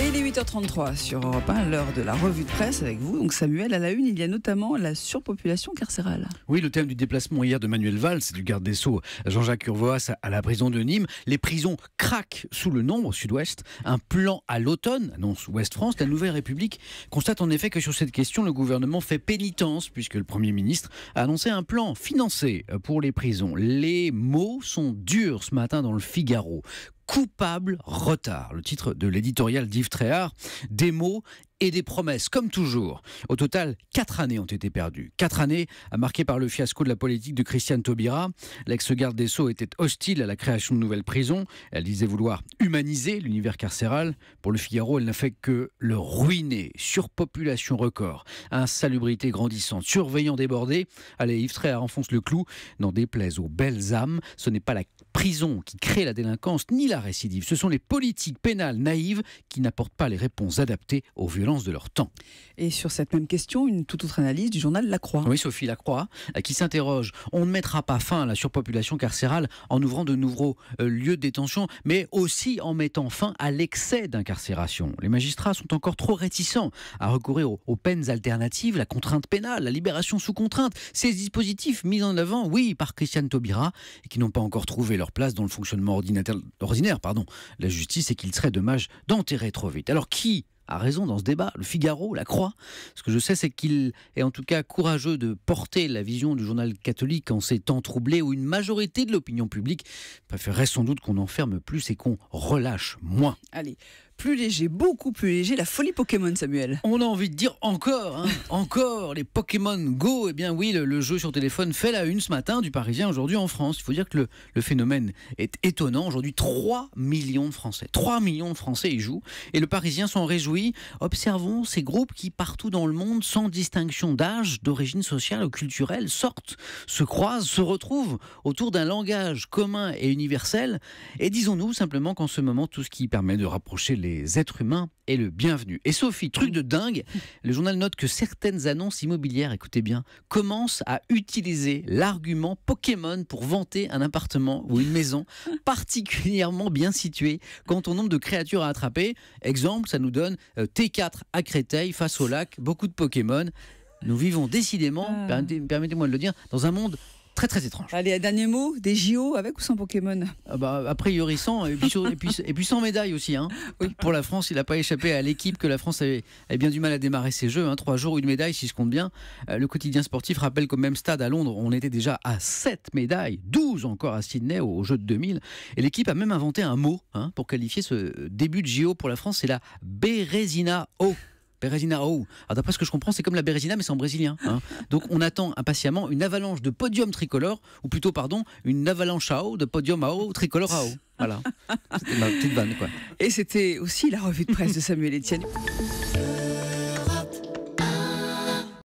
Et les 8h33 sur Europe 1, l'heure de la revue de presse avec vous. Donc Samuel, à la une, il y a notamment la surpopulation carcérale. Oui, le thème du déplacement hier de Manuel Valls, du garde des Sceaux, Jean-Jacques Urvoas à la prison de Nîmes. Les prisons craquent sous le nombre sud-ouest. Un plan à l'automne, annonce Ouest France. La Nouvelle République constate en effet que sur cette question, le gouvernement fait pénitence puisque le Premier ministre a annoncé un plan financé pour les prisons. Les mots sont durs ce matin dans le Figaro coupable retard. Le titre de l'éditorial d'Yves Tréhard, des mots et des promesses, comme toujours. Au total, quatre années ont été perdues. Quatre années marquées par le fiasco de la politique de Christiane Taubira. L'ex-garde des Sceaux était hostile à la création de nouvelles prisons. Elle disait vouloir humaniser l'univers carcéral. Pour le Figaro, elle n'a fait que le ruiner. Surpopulation record, insalubrité grandissante, surveillants débordés. Allez, Yves Tréard enfonce le clou. N'en déplaise aux belles âmes, ce n'est pas la prison qui crée la délinquance ni la récidive. Ce sont les politiques pénales naïves qui n'apportent pas les réponses adaptées aux violences de leur temps. Et sur cette même question, une toute autre analyse du journal La Croix. Oui, Sophie La Lacroix, euh, qui s'interroge. On ne mettra pas fin à la surpopulation carcérale en ouvrant de nouveaux euh, lieux de détention, mais aussi en mettant fin à l'excès d'incarcération. Les magistrats sont encore trop réticents à recourir aux, peines alternatives, la contrainte pénale, la libération sous contrainte. Ces dispositifs mis en avant, oui, par Christiane Taubira, et qui n'ont pas encore trouvé leur place dans le fonctionnement ordinaire, pardon, la justice, et qu'il serait dommage d'enterrer trop vite. Alors qui a raison dans ce débat, le Figaro, la Croix. Ce que je sais, c'est qu'il est en tout cas courageux de porter la vision du journal catholique en ces temps troublés où une majorité de l'opinion publique préférerait sans doute qu'on enferme plus et qu'on relâche moins. Allez, plus léger, beaucoup plus léger, la folie Pokémon, Samuel. On a envie de dire encore, hein, encore, les Pokémon Go. Eh bien oui, le, jeu sur téléphone fait la une ce matin du Parisien aujourd'hui en France. Il faut dire que le, phénomène est étonnant. Aujourd'hui, 3 millions de Français, 3 millions de Français y jouent. Et le Parisien s'en réjouit. Observons ces groupes qui, partout dans le monde, sans distinction d'âge, d'origine sociale ou culturelle, sortent, se croisent, se retrouvent autour d'un langage commun et universel. Et disons-nous simplement qu'en ce moment, tout ce qui permet de rapprocher les êtres humains est le bienvenu. Et Sophie, truc de dingue, le journal note que certaines annonces immobilières, écoutez bien, commencent à utiliser l'argument Pokémon pour vanter un appartement ou une maison particulièrement bien située quant au nombre de créatures à attraper. Exemple, ça nous donne euh, T4 à Créteil face au lac, beaucoup de Pokémon. Nous vivons décidément, ah. permettez-moi de le dire, dans un monde très très étrange. Allez, dernier mot, des JO avec ou sans Pokémon A priori sans, et puis, sans médaille aussi. Hein. Pour la France, il n'a pas échappé à l'équipe que la France avait, bien du mal à démarrer ses jeux. Hein. Trois jours, une médaille, si je compte bien. Euh, le quotidien sportif rappelle qu'au même stade à Londres, on était déjà à 7 médailles, 12 encore à Sydney aux Jeux de 2000. Et l'équipe a même inventé un mot hein, pour qualifier ce début de JO pour la France, c'est la Bérésina O. Bérésina, oh. A.O. D'après ce que je comprends, c'est comme la Bérésina, mais c'est en brésilien. Hein. Donc on attend impatiemment une avalanche de podium tricolore, ou plutôt, pardon, une avalanche à de podium à tricolore à Voilà. C'était ma petite vanne, quoi. Et c'était aussi la revue de presse de Samuel Etienne.